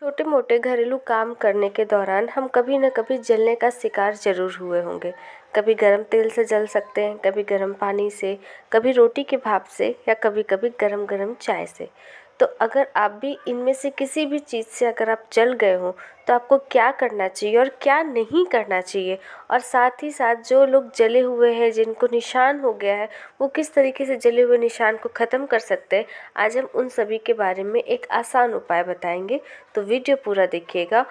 छोटे मोटे घरेलू काम करने के दौरान हम कभी न कभी जलने का शिकार ज़रूर हुए होंगे कभी गर्म तेल से जल सकते हैं कभी गर्म पानी से कभी रोटी के भाप से या कभी कभी गर्म गर्म चाय से तो अगर आप भी इनमें से किसी भी चीज़ से अगर आप जल गए हों तो आपको क्या करना चाहिए और क्या नहीं करना चाहिए और साथ ही साथ जो लोग जले हुए हैं जिनको निशान हो गया है वो किस तरीके से जले हुए निशान को ख़त्म कर सकते हैं आज हम उन सभी के बारे में एक आसान उपाय बताएंगे तो वीडियो पूरा देखिएगा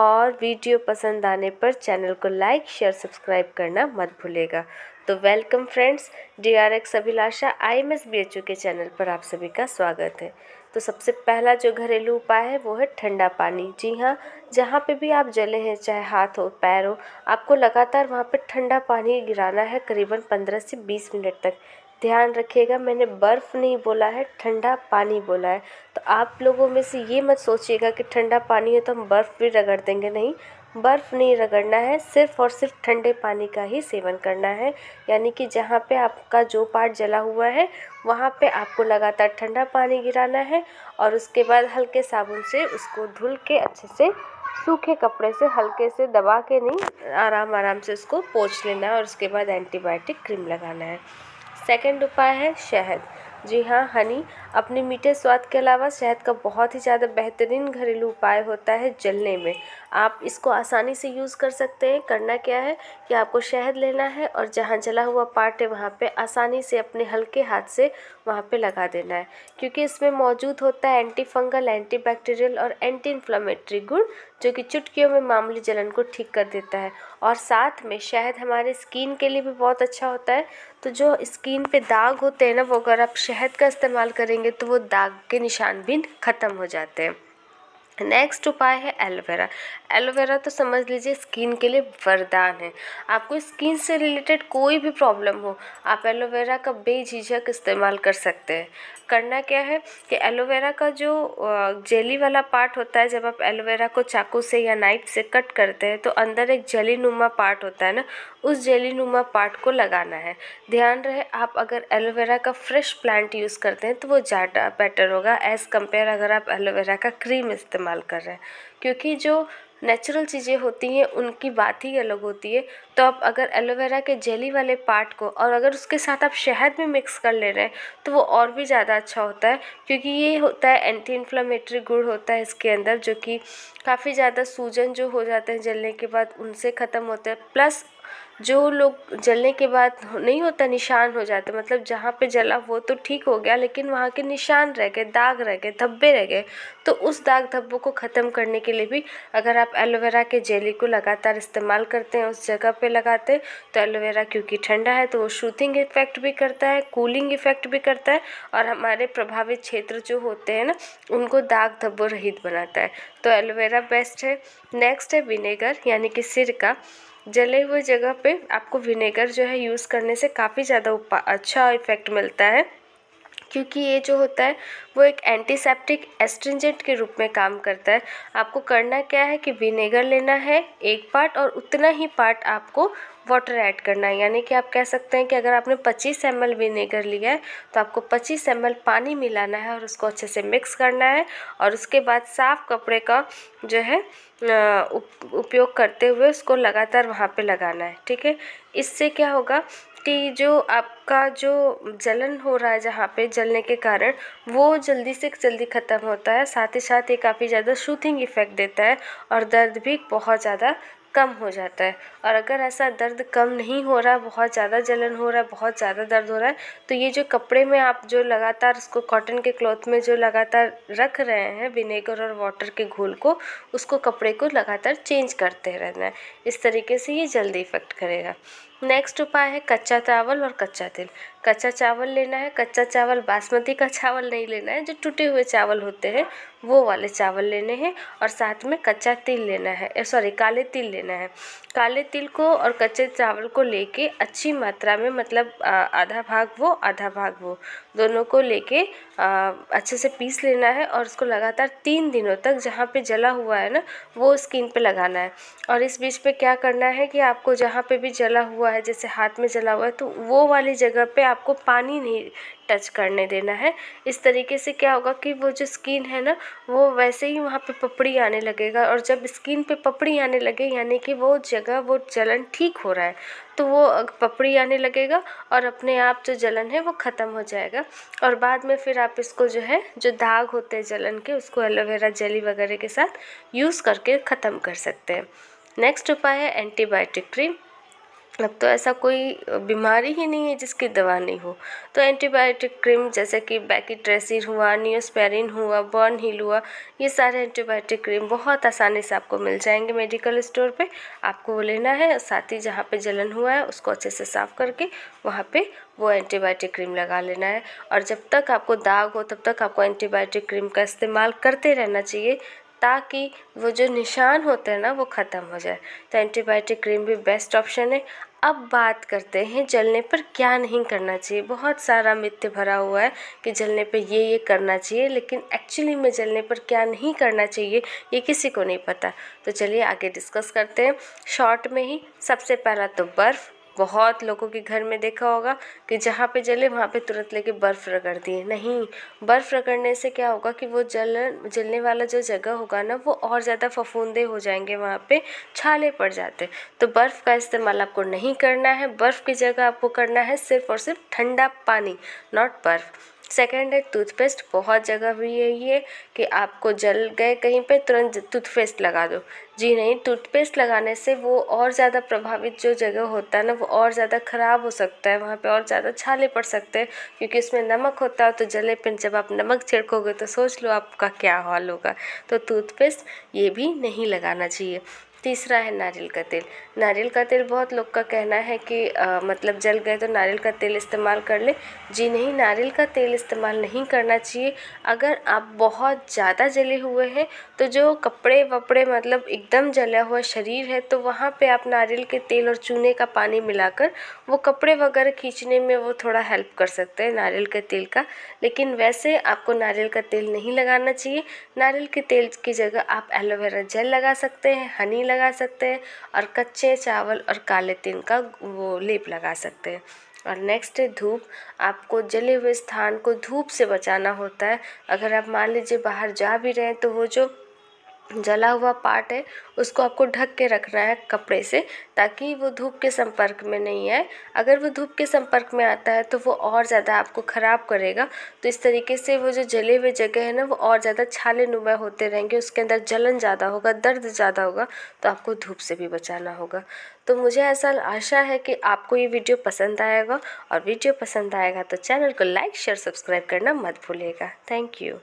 और वीडियो पसंद आने पर चैनल को लाइक शेयर सब्सक्राइब करना मत भूलेगा तो welcome friends D R X Abhilasha I M S B H U के चैनल पर आप सभी का स्वागत है तो सबसे पहला जो घरेलू उपाय है वो है ठंडा पानी जी हाँ जहाँ पे भी आप जले हैं चाहे हाथ हो पैर हो आपको लगातार वहाँ पे ठंडा पानी गिराना है करीबन पंद्रह से बीस मिनट तक ध्यान रखिएगा मैंने बर्फ़ नहीं बोला है ठंडा पानी बोला है तो आप लोगों में से ये मत सोचिएगा कि ठंडा पानी है तो हम बर्फ़ भी रगड़ देंगे नहीं बर्फ़ नहीं रगड़ना है सिर्फ़ और सिर्फ़ ठंडे पानी का ही सेवन करना है यानी कि जहाँ पे आपका जो पार्ट जला हुआ है वहाँ पे आपको लगातार ठंडा पानी गिराना है और उसके बाद हल्के साबुन से उसको धुल के अच्छे से सूखे कपड़े से हल्के से दबा के नहीं आराम आराम से उसको पोछ लेना है और उसके बाद एंटीबायोटिक क्रीम लगाना है सेकेंड उपाय है शहद जी हाँ हनी अपने मीठे स्वाद के अलावा शहद का बहुत ही ज़्यादा बेहतरीन घरेलू उपाय होता है जलने में आप इसको आसानी से यूज़ कर सकते हैं करना क्या है कि आपको शहद लेना है और जहाँ जला हुआ पार्ट है वहाँ पे आसानी से अपने हल्के हाथ से वहाँ पे लगा देना है क्योंकि इसमें मौजूद होता है एंटी फंगल एंटी बैक्टीरियल और एंटी इन्फ्लामेटरी गुण जो कि चुटकियों में मामूली जलन को ठीक कर देता है और साथ में शहद हमारे स्किन के लिए भी बहुत अच्छा होता है तो जो स्किन पे दाग होते हैं ना वो अगर आप शहद का इस्तेमाल करेंगे तो वो दाग के निशान भी ख़त्म हो जाते हैं नेक्स्ट उपाय है एलोवेरा एलोवेरा तो समझ लीजिए स्किन के लिए वरदान है आपको स्किन से रिलेटेड कोई भी प्रॉब्लम हो आप एलोवेरा का बेझिझक इस्तेमाल कर सकते हैं करना क्या है कि एलोवेरा का जो जेली वाला पार्ट होता है जब आप एलोवेरा को चाकू से या नाइफ से कट करते हैं तो अंदर एक जली नुमा पार्ट होता है ना उस जेली नुमा पार्ट को लगाना है ध्यान रहे आप अगर एलोवेरा का फ्रेश प्लांट यूज़ करते हैं तो वो ज़्यादा बेटर होगा एज़ कम्पेयर अगर आप एलोवेरा का क्रीम इस्तेमाल कर रहे हैं क्योंकि जो नेचुरल चीज़ें होती हैं उनकी बात ही अलग होती है तो आप अगर एलोवेरा के जेली वाले पार्ट को और अगर उसके साथ आप शहद भी मिक्स कर ले रहे हैं तो वो और भी ज़्यादा अच्छा होता है क्योंकि ये होता है एंटी इन्फ्लामेटरी गुड़ होता है इसके अंदर जो कि काफ़ी ज़्यादा सूजन जो हो जाते हैं जलने के बाद उनसे ख़त्म होते हैं प्लस जो लोग जलने के बाद नहीं होता निशान हो जाते मतलब जहाँ पे जला वो तो ठीक हो गया लेकिन वहाँ के निशान रह गए दाग रह गए धब्बे रह गए तो उस दाग धब्बों को ख़त्म करने के लिए भी अगर आप एलोवेरा के जेली को लगातार इस्तेमाल करते हैं उस जगह पे लगाते हैं तो एलोवेरा क्योंकि ठंडा है तो वो शूथिंग इफ़ेक्ट भी करता है कूलिंग इफ़ेक्ट भी करता है और हमारे प्रभावित क्षेत्र जो होते हैं ना उनको दाग धब्बों रहित बनाता है तो एलोवेरा बेस्ट है नेक्स्ट है विनेगर यानी कि सिरका जले हुए जगह पे आपको विनेगर जो है यूज़ करने से काफ़ी ज़्यादा अच्छा इफ़ेक्ट मिलता है क्योंकि ये जो होता है वो एक एंटीसेप्टिक एस्ट्रिंजेंट के रूप में काम करता है आपको करना क्या है कि विनेगर लेना है एक पार्ट और उतना ही पार्ट आपको वाटर ऐड करना है यानी कि आप कह सकते हैं कि अगर आपने 25 एम विनेगर लिया है तो आपको 25 एम पानी मिलाना है और उसको अच्छे से मिक्स करना है और उसके बाद साफ़ कपड़े का जो है उपयोग करते हुए उसको लगातार वहाँ पे लगाना है ठीक है इससे क्या होगा कि जो आपका जो जलन हो रहा है जहाँ पे जलने के कारण वो जल्दी से जल्दी ख़त्म होता है साथ ही साथ ये काफ़ी ज़्यादा शूथिंग इफ़ेक्ट देता है और दर्द भी बहुत ज़्यादा कम हो जाता है और अगर ऐसा दर्द कम नहीं हो रहा बहुत ज़्यादा जलन हो रहा है बहुत ज़्यादा दर्द हो रहा है तो ये जो कपड़े में आप जो लगातार उसको कॉटन के क्लॉथ में जो लगातार रख रहे हैं विनेगर और वाटर के घोल को उसको कपड़े को लगातार चेंज करते रहना है इस तरीके से ये जल्दी इफ़ेक्ट करेगा नेक्स्ट उपाय है कच्चा चावल और कच्चा तिल कच्चा चावल लेना है कच्चा चावल बासमती का चावल नहीं लेना है जो टूटे हुए चावल होते हैं वो वाले चावल लेने हैं और साथ में कच्चा तिल लेना है सॉरी काले तिल लेना है काले तिल को और कच्चे चावल को लेके अच्छी मात्रा में मतलब आधा भाग वो आधा भाग वो दोनों को लेके अच्छे से पीस लेना है और उसको लगातार तीन दिनों तक जहाँ पे जला हुआ है ना वो स्किन पे लगाना है और इस बीच पे क्या करना है कि आपको जहाँ पे भी जला हुआ है जैसे हाथ में जला हुआ है तो वो वाली जगह पर आप आपको पानी नहीं टच करने देना है इस तरीके से क्या होगा कि वो जो स्किन है ना वो वैसे ही वहाँ पे पपड़ी आने लगेगा और जब स्किन पे पपड़ी आने लगे यानी कि वो जगह वो जलन ठीक हो रहा है तो वो पपड़ी आने लगेगा और अपने आप जो जलन है वो ख़त्म हो जाएगा और बाद में फिर आप इसको जो है जो दाग होते हैं जलन के उसको एलोवेरा जली वगैरह के साथ यूज़ करके ख़त्म कर सकते हैं नेक्स्ट उपाय है एंटीबायोटिक क्रीम अब तो ऐसा कोई बीमारी ही नहीं है जिसकी दवा नहीं हो तो एंटीबायोटिक क्रीम जैसे कि बैकिट्रेसिन हुआ नियोस्पेरिन हुआ बर्न हील हुआ ये सारे एंटीबायोटिक क्रीम बहुत आसानी से आपको मिल जाएंगे मेडिकल स्टोर पे आपको वो लेना है साथ ही जहाँ पे जलन हुआ है उसको अच्छे से साफ़ करके वहाँ पे वो एंटीबायोटिक क्रीम लगा लेना है और जब तक आपको दाग हो तब तक आपको एंटीबायोटिक क्रीम का इस्तेमाल करते रहना चाहिए ताकि वो जो निशान होते हैं ना वो ख़त्म हो जाए तो एंटीबायोटिक क्रीम भी बेस्ट ऑप्शन है अब बात करते हैं जलने पर क्या नहीं करना चाहिए बहुत सारा मित्य भरा हुआ है कि जलने पर ये ये करना चाहिए लेकिन एक्चुअली में जलने पर क्या नहीं करना चाहिए ये किसी को नहीं पता तो चलिए आगे डिस्कस करते हैं शॉर्ट में ही सबसे पहला तो बर्फ़ बहुत लोगों के घर में देखा होगा कि जहाँ पे जले वहाँ पे तुरंत लेके बर्फ़ रगड़ दिए नहीं बर्फ़ रगड़ने से क्या होगा कि वो जल जलने वाला जो जगह होगा ना वो और ज़्यादा फफूंदे हो जाएंगे वहाँ पे छाले पड़ जाते तो बर्फ़ का इस्तेमाल आपको नहीं करना है बर्फ़ की जगह आपको करना है सिर्फ और सिर्फ ठंडा पानी नॉट बर्फ़ सेकेंड है टूथपेस्ट बहुत जगह हुई है ये कि आपको जल गए कहीं पे तुरंत टूथपेस्ट लगा दो जी नहीं टूथपेस्ट लगाने से वो और ज़्यादा प्रभावित जो जगह होता है ना वो और ज़्यादा ख़राब हो सकता है वहाँ पे और ज़्यादा छाले पड़ सकते हैं क्योंकि उसमें नमक होता है तो जले पे जब आप नमक छिड़कोगे तो सोच लो आपका क्या हॉल होगा तो टूथपेस्ट ये भी नहीं लगाना चाहिए तीसरा है नारियल का तेल नारियल का तेल बहुत लोग का कहना है कि आ, मतलब जल गए तो नारियल का तेल इस्तेमाल कर ले जी नहीं नारियल का तेल इस्तेमाल नहीं करना चाहिए अगर आप बहुत ज़्यादा जले हुए हैं तो जो कपड़े वपड़े मतलब एकदम जला हुआ शरीर है तो वहाँ पे आप नारियल के तेल और चूने का पानी मिलाकर वो कपड़े वगैरह खींचने में वो थोड़ा हेल्प कर सकते हैं नारियल के तेल का लेकिन वैसे आपको नारियल का तेल नहीं लगाना चाहिए नारियल के तेल की जगह आप एलोवेरा जेल लगा सकते हैं हनी लगा सकते हैं और कच्चे चावल और काले तिल का वो लेप लगा सकते हैं और नेक्स्ट है धूप आपको जले हुए स्थान को धूप से बचाना होता है अगर आप मान लीजिए बाहर जा भी रहे हैं तो वो जो जला हुआ पार्ट है उसको आपको ढक के रखना है कपड़े से ताकि वो धूप के संपर्क में नहीं आए अगर वो धूप के संपर्क में आता है तो वो और ज़्यादा आपको ख़राब करेगा तो इस तरीके से वो जो जले हुए जगह है ना वो और ज़्यादा छाले नुमा होते रहेंगे उसके अंदर जलन ज़्यादा होगा दर्द ज़्यादा होगा तो आपको धूप से भी बचाना होगा तो मुझे ऐसा आशा है कि आपको ये वीडियो पसंद आएगा और वीडियो पसंद आएगा तो चैनल को लाइक शेयर सब्सक्राइब करना मत भूलेगा थैंक यू